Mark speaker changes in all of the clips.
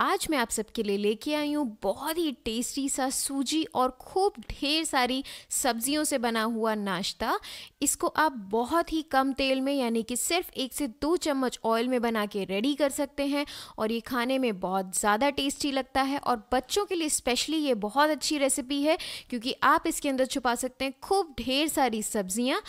Speaker 1: आज मैं आप सबके लिए लेके आई हूँ बहुत ही टेस्टी सा सूजी और खूब ढेर सारी सब्जियों से बना हुआ नाश्ता इसको आप बहुत ही कम तेल में यानी कि सिर्फ एक से दो चम्मच ऑयल में बना के रेडी कर सकते हैं और ये खाने में बहुत ज़्यादा टेस्टी लगता है और बच्चों के लिए स्पेशली ये बहुत अच्छी रेसिपी है क्योंकि आप इसके अंदर छुपा सकते हैं खूब ढेर सारी सब्जियाँ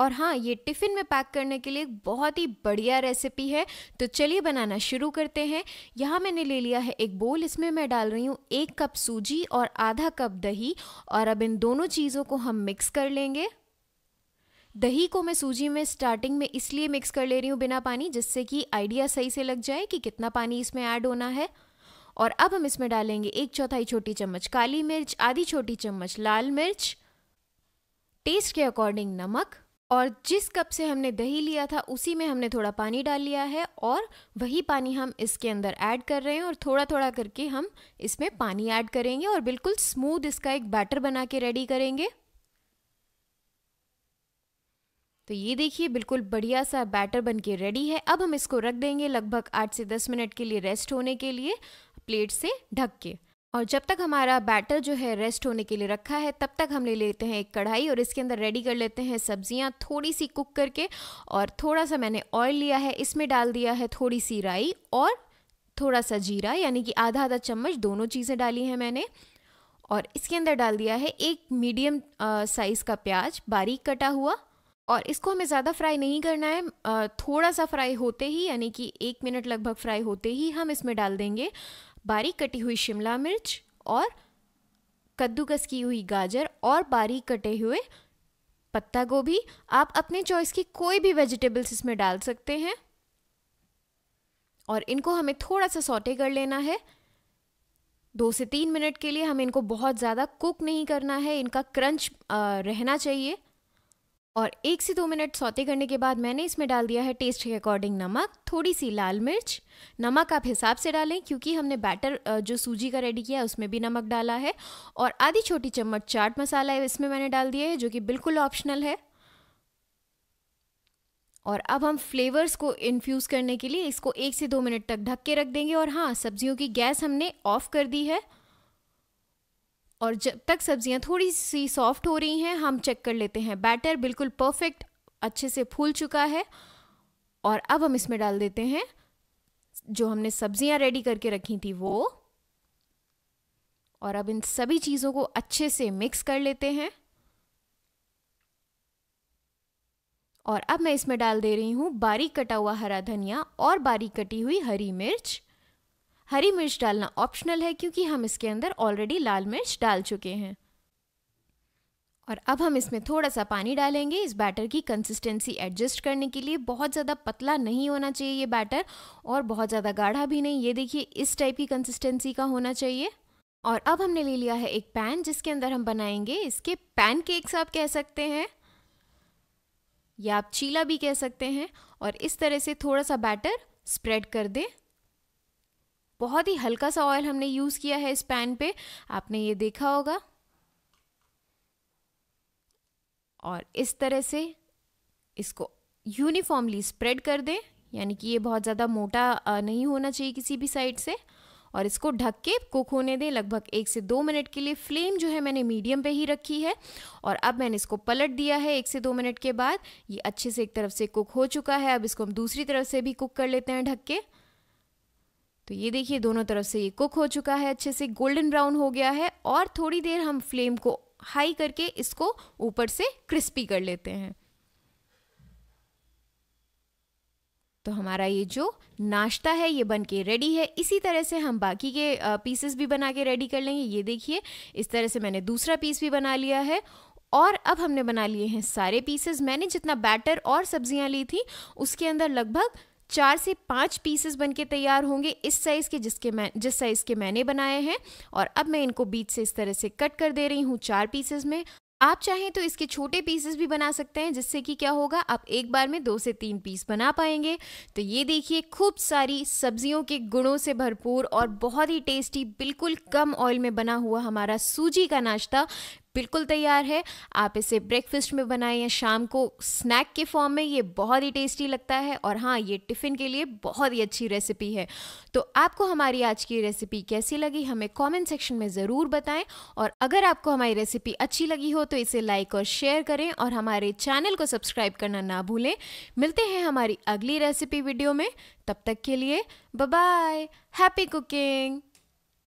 Speaker 1: और हाँ ये टिफ़िन में पैक करने के लिए बहुत ही बढ़िया रेसिपी है तो चलिए बनाना शुरू करते हैं यहाँ मैंने ले लिया है एक बोल इसमें मैं डाल रही हूँ एक कप सूजी और आधा कप दही और अब इन दोनों चीज़ों को हम मिक्स कर लेंगे दही को मैं सूजी में स्टार्टिंग में इसलिए मिक्स कर ले रही हूँ बिना पानी जिससे कि आइडिया सही से लग जाए कि कितना पानी इसमें ऐड होना है और अब हम इसमें डालेंगे एक चौथाई छोटी चम्मच काली मिर्च आधी छोटी चम्मच लाल मिर्च टेस्ट के अकॉर्डिंग नमक और जिस कप से हमने दही लिया था उसी में हमने थोड़ा पानी डाल लिया है और वही पानी हम इसके अंदर ऐड कर रहे हैं और थोड़ा थोड़ा करके हम इसमें पानी ऐड करेंगे और बिल्कुल स्मूद इसका एक बैटर बना के रेडी करेंगे तो ये देखिए बिल्कुल बढ़िया सा बैटर बन के रेडी है अब हम इसको रख देंगे लगभग आठ से दस मिनट के लिए रेस्ट होने के लिए प्लेट से ढक के और जब तक हमारा बैटर जो है रेस्ट होने के लिए रखा है तब तक हम ले लेते हैं एक कढ़ाई और इसके अंदर रेडी कर लेते हैं सब्जियां थोड़ी सी कुक करके और थोड़ा सा मैंने ऑयल लिया है इसमें डाल दिया है थोड़ी सी राई और थोड़ा सा जीरा यानी कि आधा आधा चम्मच दोनों चीज़ें डाली हैं मैंने और इसके अंदर डाल दिया है एक मीडियम साइज़ का प्याज बारीक कटा हुआ और इसको हमें ज़्यादा फ्राई नहीं करना है थोड़ा सा फ्राई होते ही यानी कि एक मिनट लगभग फ्राई होते ही हम इसमें डाल देंगे बारीक कटी हुई शिमला मिर्च और कद्दूकस की हुई गाजर और बारीक कटे हुए पत्ता गोभी आप अपने चॉइस की कोई भी वेजिटेबल्स इसमें डाल सकते हैं और इनको हमें थोड़ा सा सौटे कर लेना है दो से तीन मिनट के लिए हमें इनको बहुत ज़्यादा कुक नहीं करना है इनका क्रंच रहना चाहिए और एक से दो मिनट सौते करने के बाद मैंने इसमें डाल दिया है टेस्ट के अकॉर्डिंग नमक थोड़ी सी लाल मिर्च नमक आप हिसाब से डालें क्योंकि हमने बैटर जो सूजी का रेडी किया है उसमें भी नमक डाला है और आधी छोटी चम्मच चाट मसाला है इसमें मैंने डाल दिया है जो कि बिल्कुल ऑप्शनल है और अब हम फ्लेवर्स को इन्फ्यूज़ करने के लिए इसको एक से दो मिनट तक ढक के रख देंगे और हाँ सब्जियों की गैस हमने ऑफ़ कर दी है और जब तक सब्जियां थोड़ी सी सॉफ्ट हो रही हैं हम चेक कर लेते हैं बैटर बिल्कुल परफेक्ट अच्छे से फूल चुका है और अब हम इसमें डाल देते हैं जो हमने सब्जियां रेडी करके रखी थी वो और अब इन सभी चीज़ों को अच्छे से मिक्स कर लेते हैं और अब मैं इसमें डाल दे रही हूँ बारीक कटा हुआ हरा धनिया और बारीक कटी हुई हरी मिर्च हरी मिर्च डालना ऑप्शनल है क्योंकि हम इसके अंदर ऑलरेडी लाल मिर्च डाल चुके हैं और अब हम इसमें थोड़ा सा पानी डालेंगे इस बैटर की कंसिस्टेंसी एडजस्ट करने के लिए बहुत ज़्यादा पतला नहीं होना चाहिए ये बैटर और बहुत ज़्यादा गाढ़ा भी नहीं ये देखिए इस टाइप की कंसिस्टेंसी का होना चाहिए और अब हमने ले लिया है एक पैन जिसके अंदर हम बनाएंगे इसके पैन केक्स आप कह सकते हैं या आप चीला भी कह सकते हैं और इस तरह से थोड़ा सा बैटर स्प्रेड कर दें बहुत ही हल्का सा ऑयल हमने यूज़ किया है इस पैन पे आपने ये देखा होगा और इस तरह से इसको यूनिफॉर्मली स्प्रेड कर दें यानी कि ये बहुत ज़्यादा मोटा नहीं होना चाहिए किसी भी साइड से और इसको ढक के कुक होने दें लगभग एक से दो मिनट के लिए फ्लेम जो है मैंने मीडियम पे ही रखी है और अब मैंने इसको पलट दिया है एक से दो मिनट के बाद ये अच्छे से एक तरफ से कुक हो चुका है अब इसको हम दूसरी तरफ से भी कुक कर लेते हैं ढक के तो ये देखिए दोनों तरफ से ये कुक हो चुका है अच्छे से गोल्डन ब्राउन हो गया है और थोड़ी देर हम फ्लेम को हाई करके इसको ऊपर से क्रिस्पी कर लेते हैं तो हमारा ये जो नाश्ता है ये बन के रेडी है इसी तरह से हम बाकी के पीसेस भी बना के रेडी कर लेंगे ये देखिए इस तरह से मैंने दूसरा पीस भी बना लिया है और अब हमने बना लिए हैं सारे पीसेस मैंने जितना बैटर और सब्जियां ली थी उसके अंदर लगभग चार से पाँच पीसेस बनके तैयार होंगे इस साइज़ के जिसके मैं जिस साइज़ के मैंने बनाए हैं और अब मैं इनको बीच से इस तरह से कट कर दे रही हूँ चार पीसेस में आप चाहें तो इसके छोटे पीसेस भी बना सकते हैं जिससे कि क्या होगा आप एक बार में दो से तीन पीस बना पाएंगे तो ये देखिए खूब सारी सब्जियों के गुणों से भरपूर और बहुत ही टेस्टी बिल्कुल कम ऑयल में बना हुआ हमारा सूजी का नाश्ता बिल्कुल तैयार है आप इसे ब्रेकफास्ट में बनाएं या शाम को स्नैक के फॉर्म में ये बहुत ही टेस्टी लगता है और हाँ ये टिफ़िन के लिए बहुत ही अच्छी रेसिपी है तो आपको हमारी आज की रेसिपी कैसी लगी हमें कॉमेंट सेक्शन में ज़रूर बताएं और अगर आपको हमारी रेसिपी अच्छी लगी हो तो इसे लाइक और शेयर करें और हमारे चैनल को सब्सक्राइब करना ना भूलें मिलते हैं हमारी अगली रेसिपी वीडियो में तब तक के लिए बाय हैप्पी कुकिंग